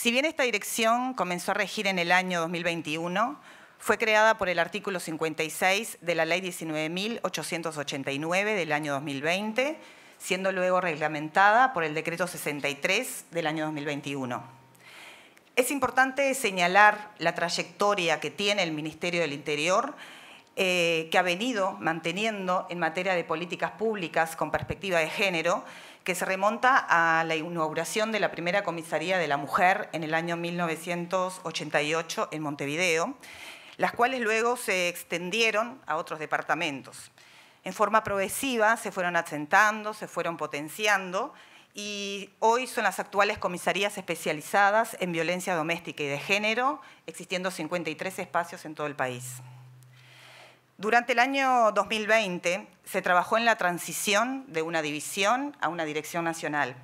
Si bien esta dirección comenzó a regir en el año 2021, fue creada por el artículo 56 de la Ley 19.889 del año 2020, siendo luego reglamentada por el Decreto 63 del año 2021. Es importante señalar la trayectoria que tiene el Ministerio del Interior, eh, que ha venido manteniendo en materia de políticas públicas con perspectiva de género, que se remonta a la inauguración de la primera comisaría de la mujer en el año 1988 en Montevideo, las cuales luego se extendieron a otros departamentos. En forma progresiva se fueron asentando, se fueron potenciando y hoy son las actuales comisarías especializadas en violencia doméstica y de género, existiendo 53 espacios en todo el país. Durante el año 2020 se trabajó en la transición de una división a una dirección nacional,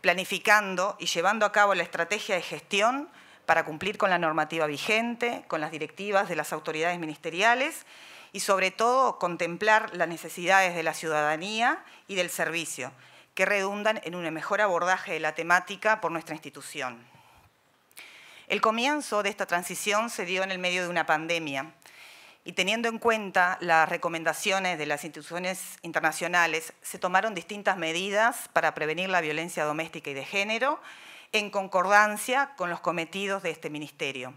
planificando y llevando a cabo la estrategia de gestión para cumplir con la normativa vigente, con las directivas de las autoridades ministeriales y sobre todo contemplar las necesidades de la ciudadanía y del servicio, que redundan en un mejor abordaje de la temática por nuestra institución. El comienzo de esta transición se dio en el medio de una pandemia y teniendo en cuenta las recomendaciones de las instituciones internacionales, se tomaron distintas medidas para prevenir la violencia doméstica y de género en concordancia con los cometidos de este ministerio.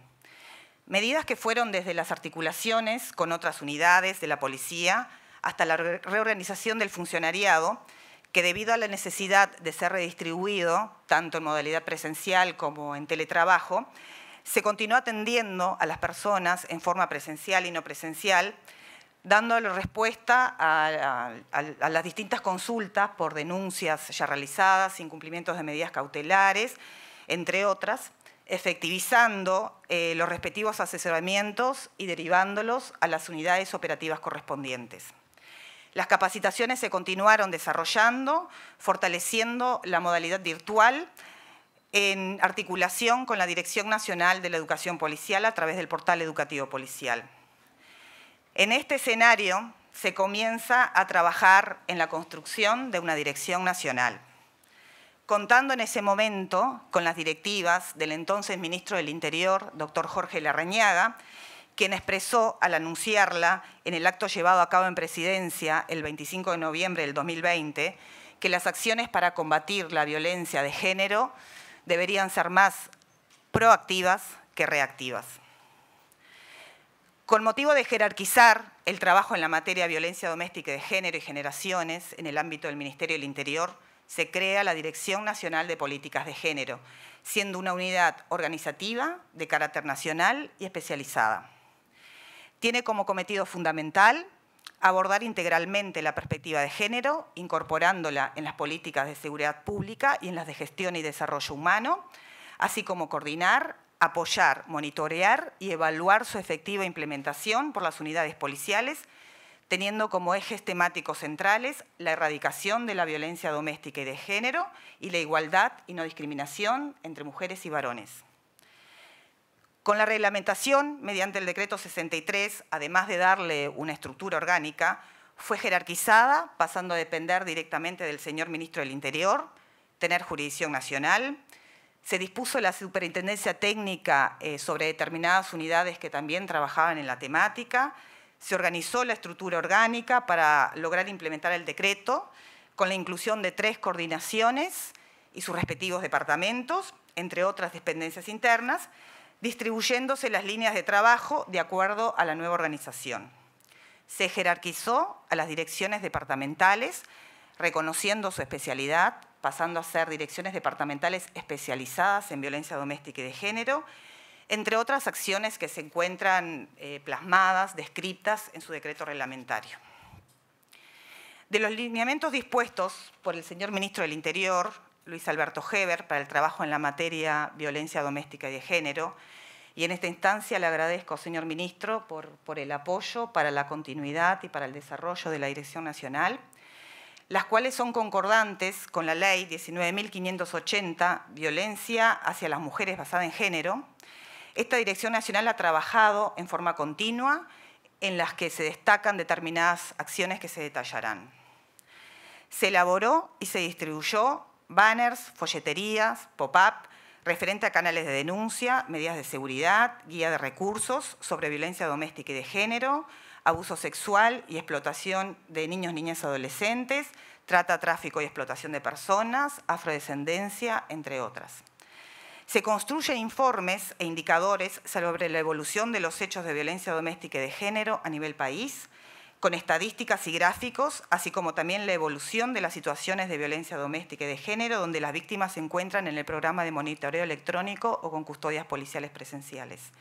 Medidas que fueron desde las articulaciones con otras unidades de la policía hasta la reorganización del funcionariado, que debido a la necesidad de ser redistribuido, tanto en modalidad presencial como en teletrabajo, se continuó atendiendo a las personas en forma presencial y no presencial, dándole respuesta a, las distintas consultas por denuncias ya realizadas, incumplimientos de medidas cautelares, entre otras, efectivizando eh, los respectivos asesoramientos y derivándolos a las unidades operativas correspondientes. Las capacitaciones se continuaron desarrollando, fortaleciendo la modalidad virtual, en articulación con la Dirección Nacional de la Educación Policial a través del portal educativo policial. En este escenario se comienza a trabajar en la construcción de una dirección nacional, contando en ese momento con las directivas del entonces ministro del Interior, doctor Jorge Larrañaga, quien expresó al anunciarla en el acto llevado a cabo en presidencia el 25 de noviembre del 2020 que las acciones para combatir la violencia de género deberían ser más proactivas que reactivas. Con motivo de jerarquizar el trabajo en la materia de violencia doméstica de género y generaciones en el ámbito del Ministerio del Interior, se crea la Dirección Nacional de Políticas de Género, siendo una unidad organizativa de carácter nacional y especializada. Tiene como cometido fundamental abordar integralmente la perspectiva de género, incorporándola en las políticas de seguridad pública y en las de gestión y desarrollo humano, así como coordinar, apoyar, monitorear y evaluar su efectiva implementación por las unidades policiales, teniendo como ejes temáticos centrales la erradicación de la violencia doméstica y de género y la igualdad y no discriminación entre mujeres y varones. Con la reglamentación, mediante el decreto 63, además de darle una estructura orgánica, fue jerarquizada, pasando a depender directamente del señor ministro del Interior, tener jurisdicción nacional. Se dispuso la superintendencia técnica eh, sobre determinadas unidades que también trabajaban en la temática. Se organizó la estructura orgánica para lograr implementar el decreto con la inclusión de tres coordinaciones y sus respectivos departamentos, entre otras dependencias internas, distribuyéndose las líneas de trabajo de acuerdo a la nueva organización. Se jerarquizó a las direcciones departamentales, reconociendo su especialidad, pasando a ser direcciones departamentales especializadas en violencia doméstica y de género, entre otras acciones que se encuentran eh, plasmadas, descritas en su decreto reglamentario. De los lineamientos dispuestos por el señor ministro del Interior Luis Alberto Heber para el trabajo en la materia violencia doméstica y de género. Y en esta instancia le agradezco, señor ministro, por, el apoyo para la continuidad y para el desarrollo de la Dirección Nacional, las cuales son concordantes con la Ley 19.580, Violencia hacia las Mujeres basada en género. Esta Dirección Nacional ha trabajado en forma continua en las que se destacan determinadas acciones que se detallarán. Se elaboró y se distribuyó banners, folleterías, pop-up, referente a canales de denuncia, medidas de seguridad, guía de recursos sobre violencia doméstica y de género, abuso sexual y explotación de niños, niñas, y adolescentes, trata, tráfico y explotación de personas, afrodescendencia, entre otras. Se construyen informes e indicadores sobre la evolución de los hechos de violencia doméstica y de género a nivel país, con estadísticas y gráficos, así como también la evolución de las situaciones de violencia doméstica y de género, donde las víctimas se encuentran en el programa de monitoreo electrónico o con custodias policiales presenciales.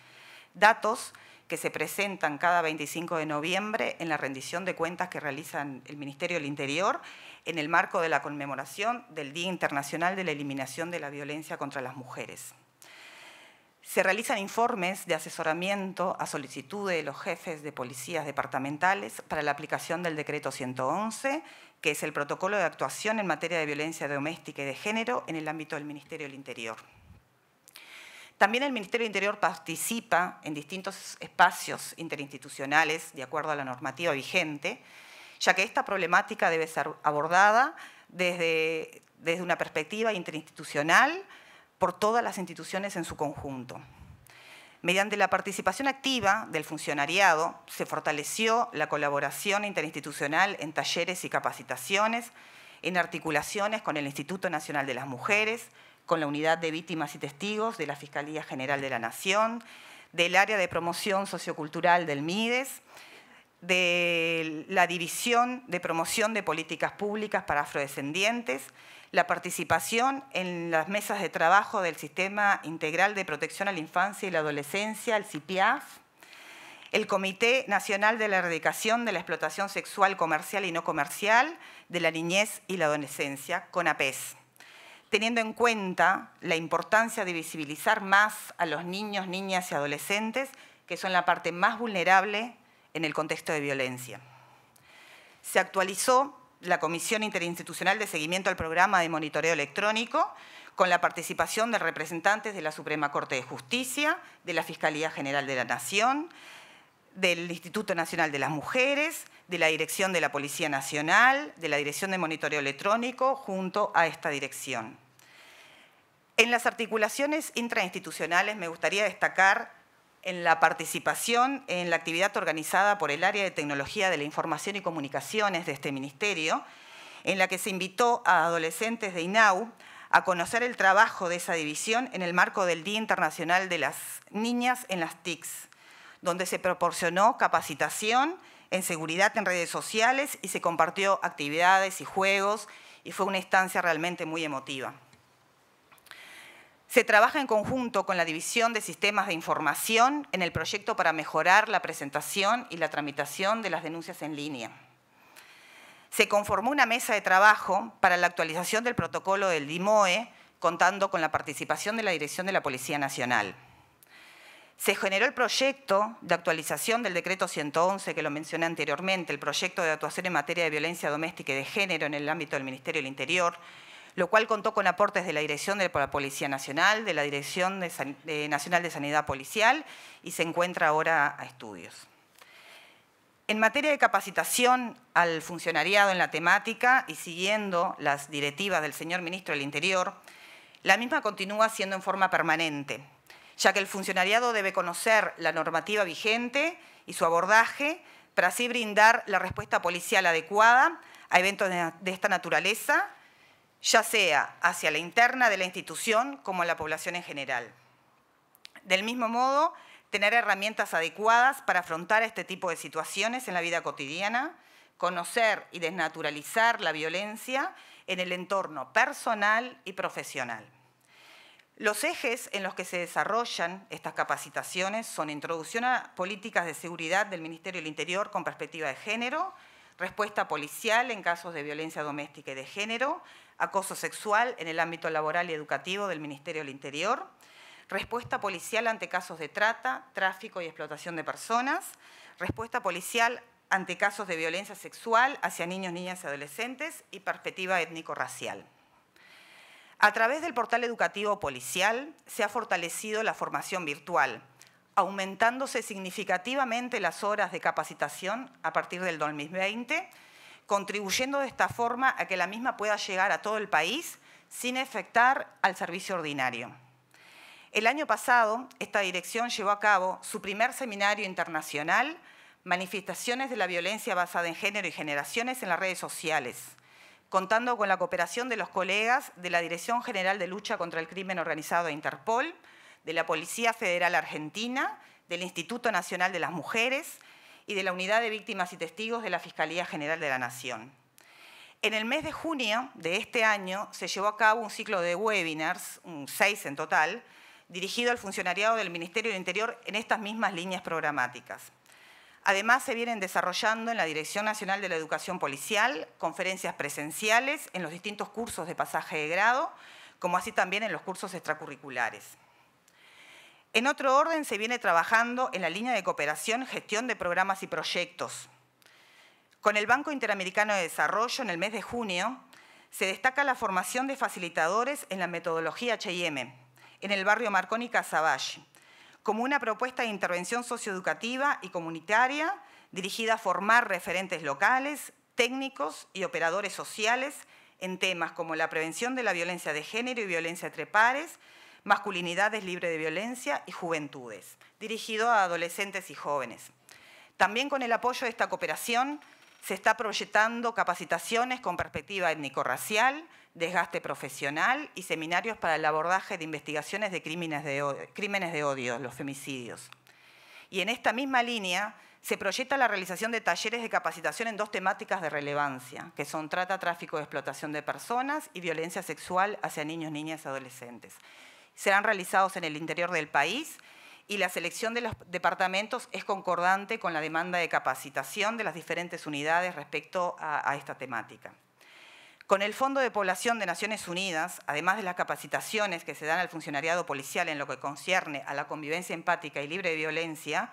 Datos que se presentan cada 25 de noviembre en la rendición de cuentas que realiza el Ministerio del Interior en el marco de la conmemoración del Día Internacional de la Eliminación de la Violencia contra las Mujeres. Se realizan informes de asesoramiento a solicitud de los jefes de policías departamentales para la aplicación del decreto 111, que es el protocolo de actuación en materia de violencia doméstica y de género en el ámbito del Ministerio del Interior. También el Ministerio del Interior participa en distintos espacios interinstitucionales de acuerdo a la normativa vigente, ya que esta problemática debe ser abordada desde, desde una perspectiva interinstitucional, por todas las instituciones en su conjunto. Mediante la participación activa del funcionariado, se fortaleció la colaboración interinstitucional en talleres y capacitaciones, en articulaciones con el Instituto Nacional de las Mujeres, con la Unidad de Víctimas y Testigos de la Fiscalía General de la Nación, del Área de Promoción Sociocultural del MIDES, de la División de Promoción de Políticas Públicas para Afrodescendientes, la participación en las mesas de trabajo del Sistema Integral de Protección a la Infancia y la Adolescencia, el CIPIAF, el Comité Nacional de la Erradicación de la Explotación Sexual Comercial y No Comercial de la Niñez y la Adolescencia, CONAPES, teniendo en cuenta la importancia de visibilizar más a los niños, niñas y adolescentes, que son la parte más vulnerable en el contexto de violencia. Se actualizó la Comisión Interinstitucional de Seguimiento al Programa de Monitoreo Electrónico, con la participación de representantes de la Suprema Corte de Justicia, de la Fiscalía General de la Nación, del Instituto Nacional de las Mujeres, de la Dirección de la Policía Nacional, de la Dirección de Monitoreo Electrónico, junto a esta dirección. En las articulaciones intrainstitucionales me gustaría destacar en la participación en la actividad organizada por el Área de Tecnología de la Información y Comunicaciones de este ministerio, en la que se invitó a adolescentes de INAU a conocer el trabajo de esa división en el marco del Día Internacional de las Niñas en las TICs, donde se proporcionó capacitación en seguridad en redes sociales y se compartió actividades y juegos y fue una instancia realmente muy emotiva. Se trabaja en conjunto con la División de Sistemas de Información en el proyecto para mejorar la presentación y la tramitación de las denuncias en línea. Se conformó una mesa de trabajo para la actualización del protocolo del DIMOE, contando con la participación de la Dirección de la Policía Nacional. Se generó el proyecto de actualización del decreto 111, que lo mencioné anteriormente, el proyecto de actuación en materia de violencia doméstica y de género en el ámbito del Ministerio del Interior, lo cual contó con aportes de la Dirección de la Policía Nacional, de la Dirección Nacional de Sanidad Policial y se encuentra ahora a estudios. En materia de capacitación al funcionariado en la temática y siguiendo las directivas del señor ministro del Interior, la misma continúa siendo en forma permanente, ya que el funcionariado debe conocer la normativa vigente y su abordaje para así brindar la respuesta policial adecuada a eventos de esta naturaleza ya sea hacia la interna de la institución como a la población en general. Del mismo modo, tener herramientas adecuadas para afrontar este tipo de situaciones en la vida cotidiana, conocer y desnaturalizar la violencia en el entorno personal y profesional. Los ejes en los que se desarrollan estas capacitaciones son introducción a políticas de seguridad del Ministerio del Interior con perspectiva de género, respuesta policial en casos de violencia doméstica y de género, acoso sexual en el ámbito laboral y educativo del Ministerio del Interior, respuesta policial ante casos de trata, tráfico y explotación de personas, respuesta policial ante casos de violencia sexual hacia niños, niñas y adolescentes y perspectiva étnico-racial. A través del portal educativo policial se ha fortalecido la formación virtual, aumentándose significativamente las horas de capacitación a partir del 2020 contribuyendo de esta forma a que la misma pueda llegar a todo el país sin afectar al servicio ordinario. El año pasado, esta dirección llevó a cabo su primer seminario internacional, Manifestaciones de la Violencia Basada en Género y Generaciones en las Redes Sociales, contando con la cooperación de los colegas de la Dirección General de Lucha contra el Crimen Organizado de Interpol, de la Policía Federal Argentina, del Instituto Nacional de las Mujeres, y de la Unidad de Víctimas y Testigos de la Fiscalía General de la Nación. En el mes de junio de este año se llevó a cabo un ciclo de webinars, seis en total, dirigido al funcionariado del Ministerio del Interior en estas mismas líneas programáticas. Además, se vienen desarrollando en la Dirección Nacional de la Educación Policial conferencias presenciales en los distintos cursos de pasaje de grado, como así también en los cursos extracurriculares. En otro orden, se viene trabajando en la línea de cooperación, gestión de programas y proyectos. Con el Banco Interamericano de Desarrollo, en el mes de junio, se destaca la formación de facilitadores en la metodología H&M, en el barrio Marconi Casaballe, como una propuesta de intervención socioeducativa y comunitaria dirigida a formar referentes locales, técnicos y operadores sociales en temas como la prevención de la violencia de género y violencia entre pares, Masculinidades libre de violencia y Juventudes, dirigido a adolescentes y jóvenes. También con el apoyo de esta cooperación se está proyectando capacitaciones con perspectiva étnico-racial, desgaste profesional y seminarios para el abordaje de investigaciones de crímenes de, crímenes de odio, los femicidios. Y en esta misma línea se proyecta la realización de talleres de capacitación en dos temáticas de relevancia, que son trata, tráfico, de explotación de personas y violencia sexual hacia niños, niñas y adolescentes serán realizados en el interior del país y la selección de los departamentos es concordante con la demanda de capacitación de las diferentes unidades respecto a, esta temática. Con el Fondo de Población de Naciones Unidas, además de las capacitaciones que se dan al funcionariado policial en lo que concierne a la convivencia empática y libre de violencia,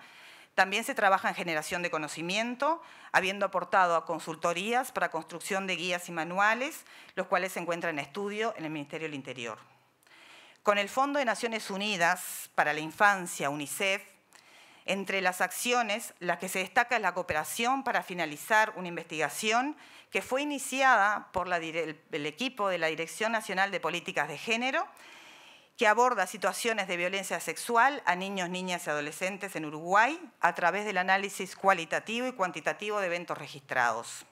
también se trabaja en generación de conocimiento, habiendo aportado a consultorías para construcción de guías y manuales, los cuales se encuentran en estudio en el Ministerio del Interior. Con el Fondo de Naciones Unidas para la Infancia, UNICEF, entre las acciones, la que se destaca es la cooperación para finalizar una investigación que fue iniciada por el, el equipo de la Dirección Nacional de Políticas de Género, que aborda situaciones de violencia sexual a niños, niñas y adolescentes en Uruguay a través del análisis cualitativo y cuantitativo de eventos registrados.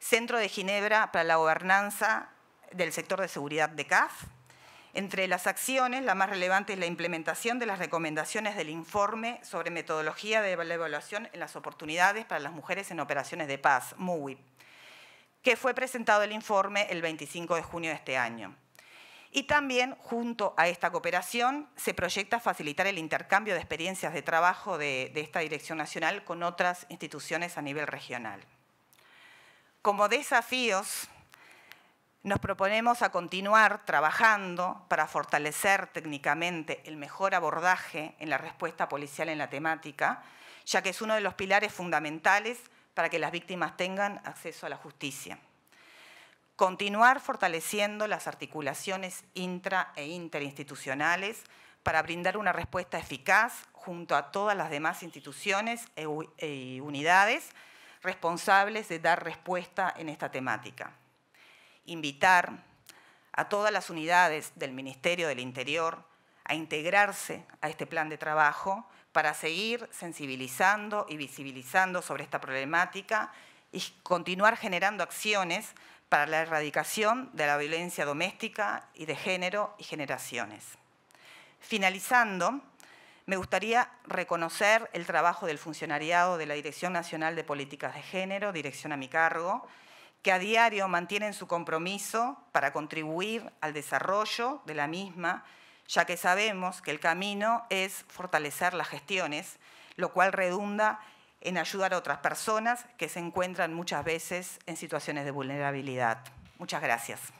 Centro de Ginebra para la Gobernanza del Sector de Seguridad de CAF, entre las acciones, la más relevante es la implementación de las recomendaciones del informe sobre metodología de evaluación en las oportunidades para las mujeres en operaciones de paz, MUWIP, que fue presentado el informe el 25 de junio de este año. Y también, junto a esta cooperación, se proyecta facilitar el intercambio de experiencias de trabajo de, de, esta Dirección Nacional con otras instituciones a nivel regional. Como desafíos nos proponemos a continuar trabajando para fortalecer técnicamente el mejor abordaje en la respuesta policial en la temática, ya que es uno de los pilares fundamentales para que las víctimas tengan acceso a la justicia. Continuar fortaleciendo las articulaciones intra e interinstitucionales para brindar una respuesta eficaz junto a todas las demás instituciones y e, e unidades responsables de dar respuesta en esta temática invitar a todas las unidades del Ministerio del Interior a integrarse a este plan de trabajo para seguir sensibilizando y visibilizando sobre esta problemática y continuar generando acciones para la erradicación de la violencia doméstica y de género y generaciones. Finalizando, me gustaría reconocer el trabajo del funcionariado de la Dirección Nacional de Políticas de Género, dirección a mi cargo, que a diario mantienen su compromiso para contribuir al desarrollo de la misma, ya que sabemos que el camino es fortalecer las gestiones, lo cual redunda en ayudar a otras personas que se encuentran muchas veces en situaciones de vulnerabilidad. Muchas gracias.